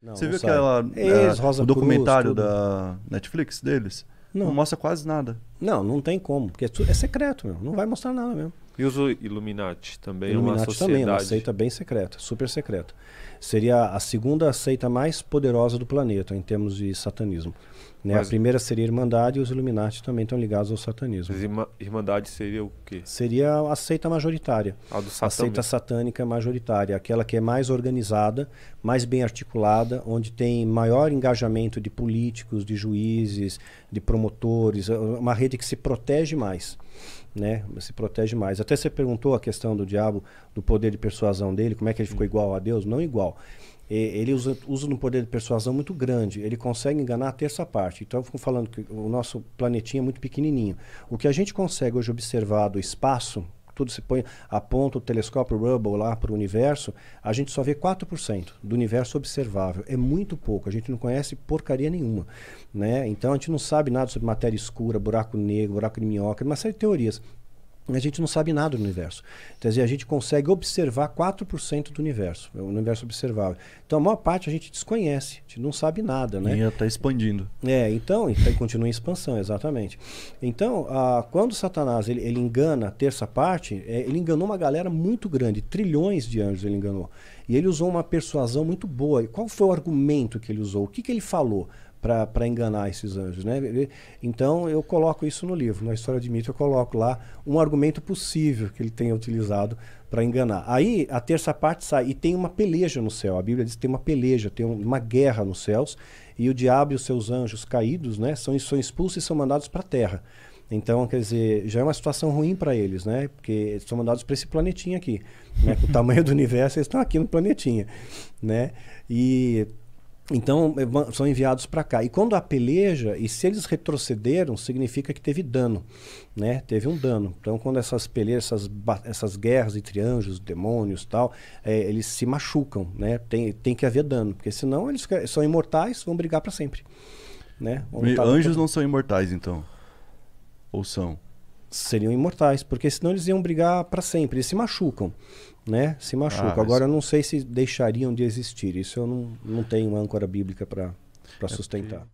Não, Você não viu aquela, é, o documentário Cruz, da Netflix deles? Não. não mostra quase nada. Não, não tem como, porque é, é secreto, não vai mostrar nada mesmo. E os Illuminati também Illuminati é uma sociedade... também, uma seita bem secreta, super secreta. Seria a segunda seita mais poderosa do planeta em termos de satanismo. Né? Mas... A primeira seria a Irmandade e os Illuminati também estão ligados ao satanismo. Mas irma... Irmandade seria o quê? Seria a seita majoritária. A, do a seita satânica majoritária, aquela que é mais organizada, mais bem articulada, onde tem maior engajamento de políticos, de juízes, de promotores, uma rede rede que se protege mais. Né? Se protege mais. Até você perguntou a questão do diabo, do poder de persuasão dele, como é que ele ficou hum. igual a Deus? Não igual. E, ele usa, usa um poder de persuasão muito grande. Ele consegue enganar a terça parte. Então, eu fico falando que o nosso planetinha é muito pequenininho. O que a gente consegue hoje observar do espaço, tudo, se põe, aponta o telescópio Hubble lá para o universo, a gente só vê 4% do universo observável. É muito pouco, a gente não conhece porcaria nenhuma. Né? Então a gente não sabe nada sobre matéria escura, buraco negro, buraco de minhoca, uma série de teorias a gente não sabe nada do universo. Quer dizer, a gente consegue observar 4% do universo, o universo observável. Então, a maior parte a gente desconhece, a gente não sabe nada, né? E está expandindo. É, então, e tá, continua em expansão, exatamente. Então, a, quando Satanás ele, ele, engana a terça parte, é, ele enganou uma galera muito grande, trilhões de anjos ele enganou. E ele usou uma persuasão muito boa. E qual foi o argumento que ele usou? O que, que ele falou? para enganar esses anjos. Né? Então eu coloco isso no livro, na história de mito eu coloco lá um argumento possível que ele tenha utilizado para enganar. Aí a terça parte sai e tem uma peleja no céu. A Bíblia diz que tem uma peleja, tem uma guerra nos céus e o diabo e os seus anjos caídos né, são, são expulsos e são mandados para a terra. Então, quer dizer, já é uma situação ruim para eles, né? Porque são mandados para esse planetinha aqui. Né? o tamanho do universo, eles estão aqui no planetinha, né? E então, é, são enviados para cá. E quando há peleja, e se eles retrocederam, significa que teve dano, né? Teve um dano. Então, quando essas pelejas, essas, essas guerras entre anjos, demônios tal, é, eles se machucam, né? Tem, tem que haver dano, porque senão eles são imortais, vão brigar para sempre. Né? Vão anjos não são imortais, então? Ou são? seriam imortais, porque senão eles iam brigar para sempre. Eles se machucam, né? Se machucam. Ah, mas... Agora eu não sei se deixariam de existir. Isso eu não, não tenho uma âncora bíblica para sustentar. É